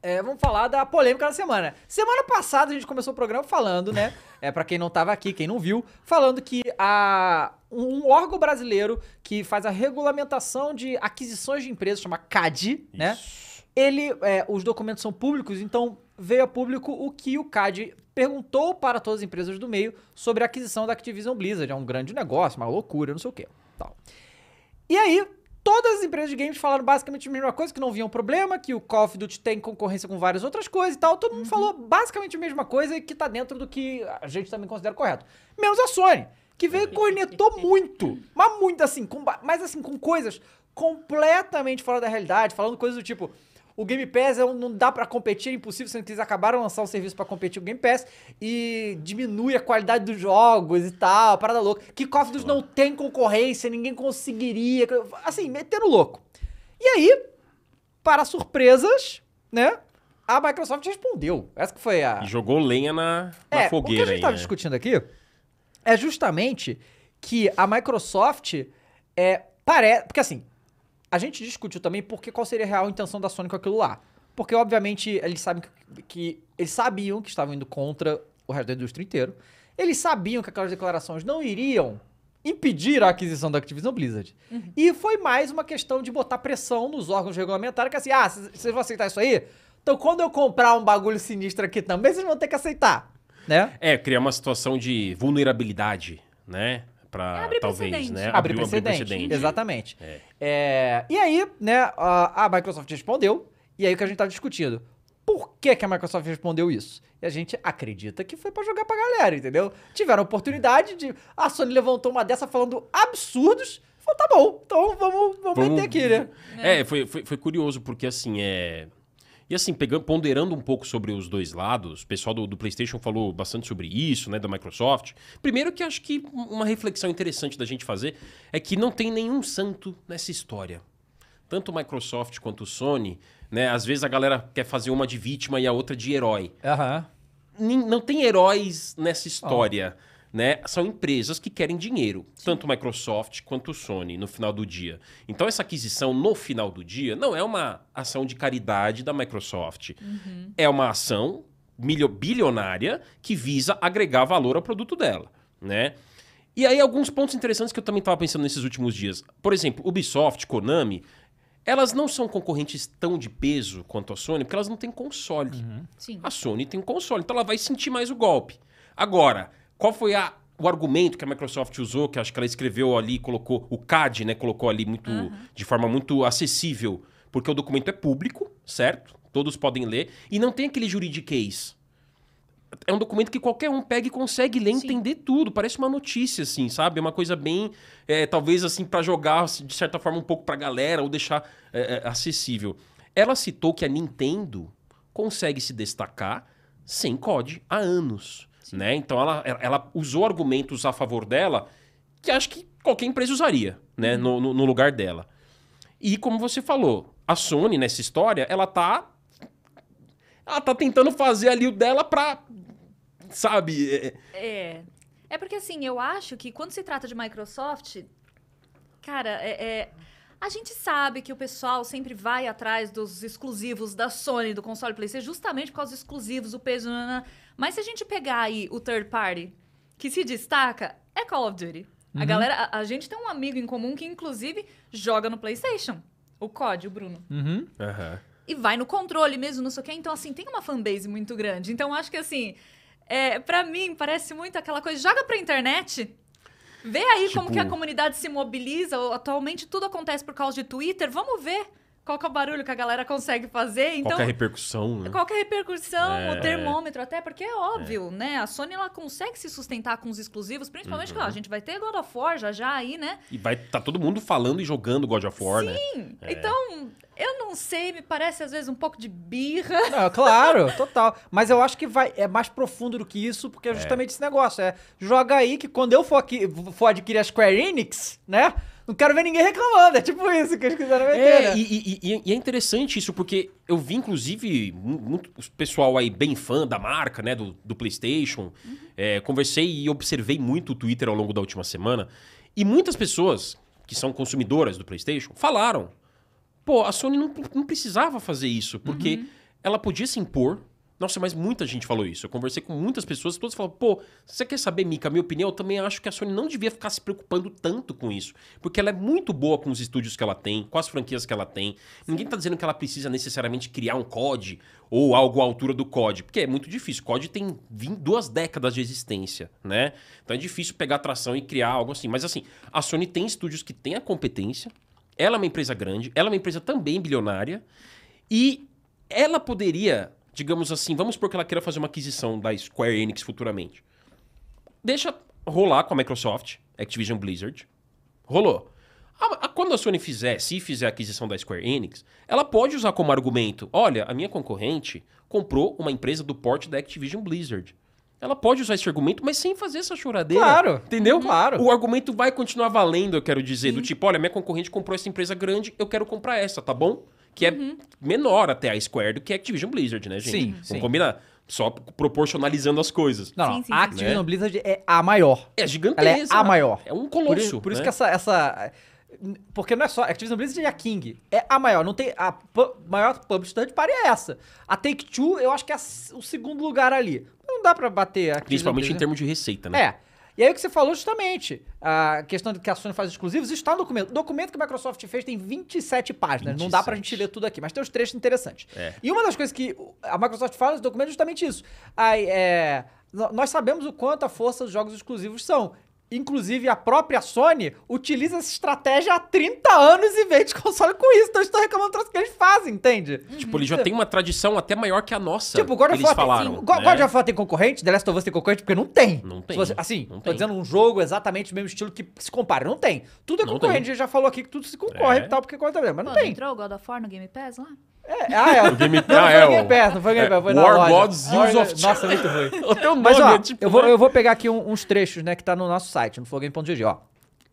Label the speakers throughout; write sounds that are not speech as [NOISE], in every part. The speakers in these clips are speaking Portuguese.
Speaker 1: É, vamos falar da polêmica da semana. Semana passada a gente começou o programa falando, né? [LAUGHS] É para quem não tava aqui, quem não viu, falando que a um órgão brasileiro que faz a regulamentação de aquisições de empresas, chama CAD, né, Isso. né? Ele, é, os documentos são públicos, então veio a público o que o CAD perguntou para todas as empresas do meio sobre a aquisição da Activision Blizzard. É um grande negócio, uma loucura, não sei o quê. Tal. E aí, Todas as empresas de games falaram basicamente a mesma coisa, que não viam problema, que o Call of Duty tem concorrência com várias outras coisas e tal. Todo mundo uhum. falou basicamente a mesma coisa e que tá dentro do que a gente também considera correto. Menos a Sony, que veio e cornetou [LAUGHS] muito. Mas muito assim, com, mas assim, com coisas completamente fora da realidade, falando coisas do tipo. O Game Pass é um, não dá para competir, é impossível, sendo que eles acabaram de lançar um serviço para competir o Game Pass e diminui a qualidade dos jogos e tal, parada louca. Que Call of não tem concorrência, ninguém conseguiria, assim, metendo louco. E aí, para surpresas, né? A Microsoft respondeu. Essa que foi a.
Speaker 2: E jogou lenha na, na é, fogueira. O que a gente estava né?
Speaker 1: discutindo aqui é justamente que a Microsoft é, parece. Porque assim, a gente discutiu também porque qual seria a real intenção da Sony com aquilo lá. Porque, obviamente, eles sabem que, que eles sabiam que estavam indo contra o resto da indústria inteiro. Eles sabiam que aquelas declarações não iriam impedir a aquisição da Activision Blizzard. Uhum. E foi mais uma questão de botar pressão nos órgãos regulamentares, que assim, ah, vocês vão aceitar isso aí? Então quando eu comprar um bagulho sinistro aqui também, vocês vão ter que aceitar,
Speaker 2: né? É, criar uma situação de vulnerabilidade, né? para é talvez, né? Abre precedente. Abrir precedente. Uhum. Exatamente. É.
Speaker 1: É, e aí, né, a, Microsoft respondeu, e aí o que a gente estava tá discutindo. Por que, que a Microsoft respondeu isso? E a gente acredita que foi para jogar pra galera, entendeu? Tiveram a oportunidade de. A Sony levantou uma dessa falando absurdos. Falou, tá bom, então vamos, vamos, vamos... meter aqui, né? É, é
Speaker 2: foi, foi, foi curioso, porque assim, é e assim, pegando, ponderando um pouco sobre os dois lados, o pessoal do, do, PlayStation falou bastante sobre isso, né, da Microsoft. Primeiro que acho que uma reflexão interessante da gente fazer é que não tem nenhum santo nessa história. Tanto Microsoft quanto Sony, né, às vezes a galera quer fazer uma de vítima e a outra de herói. Aham. Uhum. Não tem heróis nessa história. Oh né, são empresas que querem dinheiro, Sim. tanto Microsoft quanto Sony, no final do dia. Então, essa aquisição, no final do dia, não é uma ação de caridade da Microsoft. Uhum. É uma ação bilionária que visa agregar valor ao produto dela, né? E aí, alguns pontos interessantes que eu também estava pensando nesses últimos dias. Por exemplo, Ubisoft, Konami, elas não são concorrentes tão de peso quanto a Sony, porque elas não têm console. Uhum. A Sony tem um console, então ela vai sentir mais o golpe. Agora, qual foi a, o argumento que a Microsoft usou, que acho que ela escreveu ali, colocou o CAD, né? Colocou ali muito, uhum. de forma muito acessível, porque o documento é público, certo? Todos podem ler e não tem aquele juridiquês. É um documento que qualquer um pega e consegue ler, Sim. entender tudo. Parece uma notícia, assim, sabe? É uma coisa bem, é, talvez assim, para jogar assim, de certa forma um pouco para a galera ou deixar é, é, acessível. Ela citou que a Nintendo consegue se destacar sem COD há anos. Né? Então ela, ela usou argumentos a favor dela que acho que qualquer empresa usaria né? Uhum. No, no, no, lugar dela. E como você falou, a Sony nessa história, ela tá. Ela tá tentando fazer ali o dela pra. Sabe? É. É,
Speaker 3: é, é porque assim, eu acho que quando se trata de Microsoft. Cara, é... é a gente sabe que o pessoal sempre vai atrás dos exclusivos da Sony, do console PlayStation, justamente por causa dos exclusivos, o peso. Mas se a gente pegar aí o third party que se destaca, é Call of Duty. Uhum. A galera, a, a, gente tem um amigo em comum que, inclusive, joga no PlayStation. O COD, o Bruno.
Speaker 2: Uhum. uhum.
Speaker 3: E vai no controle mesmo, não sei o quê. Então, assim, tem uma fanbase muito grande. Então, acho que, assim, é, para mim, parece muito aquela coisa: joga pra internet Vê aí tipo... como que a tipo- comunidade se mobiliza. Atualmente tudo acontece por causa de Twitter. Vamos ver qual que é o barulho que a galera consegue fazer. É então, né? é a
Speaker 2: repercussão. Né? Qualquer
Speaker 3: repercussão, é... o termômetro até, porque é óbvio, é. né? A Sony ela consegue se sustentar com os exclusivos, principalmente uhum. que ó, a gente vai ter God of War já, já aí, né?
Speaker 2: E vai tá todo mundo falando e jogando God of War, Sim. né? Sim, é. então...
Speaker 3: Eu não sei, me parece às vezes um pouco de birra.
Speaker 1: Não, claro, total. Mas eu acho que vai, é mais profundo do que isso, porque é, é. justamente esse negócio. É, joga aí que quando eu for, aqui, for adquirir a Square Enix, né? não quero ver ninguém reclamando. É tipo isso que eles quiseram é, meter. É, né?
Speaker 2: e, e, é, e, é interessante isso, porque eu vi, inclusive, muito pessoal aí bem fã da marca, né? Do, do PlayStation. Uhum. É, conversei e observei muito o Twitter ao longo da última semana. E muitas pessoas que são consumidoras do PlayStation falaram: pô, a Sony não, não precisava fazer isso, porque uhum. ela podia se impor nossa, mas muita gente falou isso. Eu conversei com muitas pessoas, todas falaram: pô, você quer saber, Mica, minha opinião? Eu também acho que a Sony não devia ficar se preocupando tanto com isso. Porque ela é muito boa com os estúdios que ela tem, com as franquias que ela tem. Ninguém tá dizendo que ela precisa necessariamente criar um COD ou algo à altura do COD, porque é muito difícil. COD tem duas décadas de existência, né? Então é difícil pegar atração e criar algo assim. Mas assim, a Sony tem estúdios que tem a competência, ela é uma empresa grande, ela é uma empresa também bilionária, e ela poderia digamos assim, vamos supor que ela queira fazer uma aquisição da Square Enix futuramente. Deixa rolar com a Microsoft, Activision Blizzard. Rolou. Quando a Sony fizer, se fizer a aquisição da Square Enix, ela pode usar como argumento: olha, a minha concorrente comprou uma empresa do porte da Activision Blizzard. Ela pode usar esse argumento, mas sem fazer essa choradeira. Claro, entendeu? Uhum. Claro. O argumento vai continuar valendo, eu quero dizer, Sim. do tipo, olha, minha concorrente comprou essa empresa grande, eu quero comprar essa, tá bom? que é uhum. menor até a Square do que a Activision Blizzard, né, gente? Sim, Vamos sim. combinar. Só proporcionalizando as coisas. Não, sim, sim, a né? Activision né?
Speaker 1: Blizzard é a maior. É gigantesca. Ela é a maior. É um colosso. Por, por né? isso que essa, essa... Porque não é só. A Activision Blizzard é a King. É a maior. Não tem, a pu maior publisher de party é essa. A Take Two, eu acho que é a, o segundo lugar ali. Não dá para bater a Activision Principalmente Blizzard. em termos
Speaker 2: de receita, né? É.
Speaker 1: E aí o que você falou justamente, a questão de que a Sony faz exclusivos, está no documento. O documento que a Microsoft fez tem 27 páginas, 27. não dá pra gente ler tudo aqui, mas tem uns trechos interessantes. É. E uma das coisas que a Microsoft fala nesse documento é justamente isso. Aí, é, nós sabemos o quanto a força dos jogos exclusivos são. Inclusive, a própria Sony utiliza essa estratégia há 30 anos e vende [LAUGHS] console com isso. Então, eu estou reclamando do que eles fazem, entende? Tipo, eles já têm uma tradição até maior que a nossa. Tipo, God né? of War falaram, tem, God, né? tem concorrente, The Last of Us tem concorrente, porque não tem. Não tem. Você, assim, não tô tem. dizendo um jogo exatamente do mesmo estilo que se compara. Não tem. Tudo é concorrente. A gente já falou aqui que tudo se concorre é. e tal, porque conta mesmo, mas não Pô, tem.
Speaker 3: entrou o God of War no Game Pass lá? É,
Speaker 1: ah, é. O Game não, ah, é, o Game Pass, não foi Game é, Pass, foi War na loja. Gods, War of Nossa, é muito ruim. [LAUGHS] o teu nome Mas, ó, é tipo... Eu vou, né? eu vou pegar aqui um, uns trechos, né, que tá no nosso site, no flowgame.gg, ó.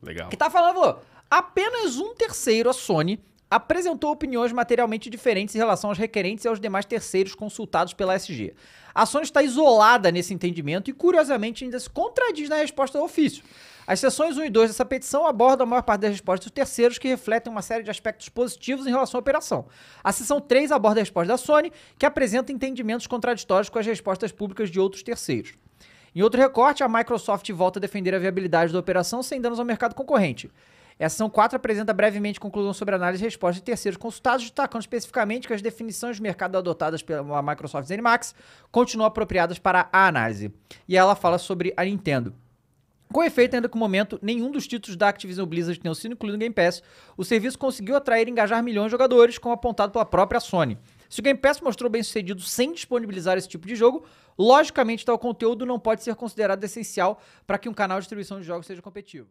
Speaker 1: Legal. Que tá falando, apenas um terceiro, a Sony, apresentou opiniões materialmente diferentes em relação aos requerentes e aos demais terceiros consultados pela SG. A Sony está isolada nesse entendimento e, curiosamente, ainda se contradiz na resposta ao ofício. As seções 1 e 2 dessa petição abordam a maior parte das respostas dos terceiros, que refletem uma série de aspectos positivos em relação à operação. A seção 3 aborda a resposta da Sony, que apresenta entendimentos contraditórios com as respostas públicas de outros terceiros. Em outro recorte, a Microsoft volta a defender a viabilidade da operação sem danos ao mercado concorrente. Essa são quatro apresenta brevemente conclusão sobre análise e resposta de terceiros consultados, destacando especificamente que as definições de mercado adotadas pela Microsoft ZeniMax continuam apropriadas para a análise. E ela fala sobre a Nintendo. Com efeito, ainda que no momento, nenhum dos títulos da Activision Blizzard tenham sido incluído no Game Pass, o serviço conseguiu atrair e engajar milhões de jogadores, como apontado pela própria Sony. Se o Game Pass mostrou bem sucedido sem disponibilizar esse tipo de jogo, logicamente tal conteúdo não pode ser considerado essencial para que um canal de distribuição de jogos seja competitivo.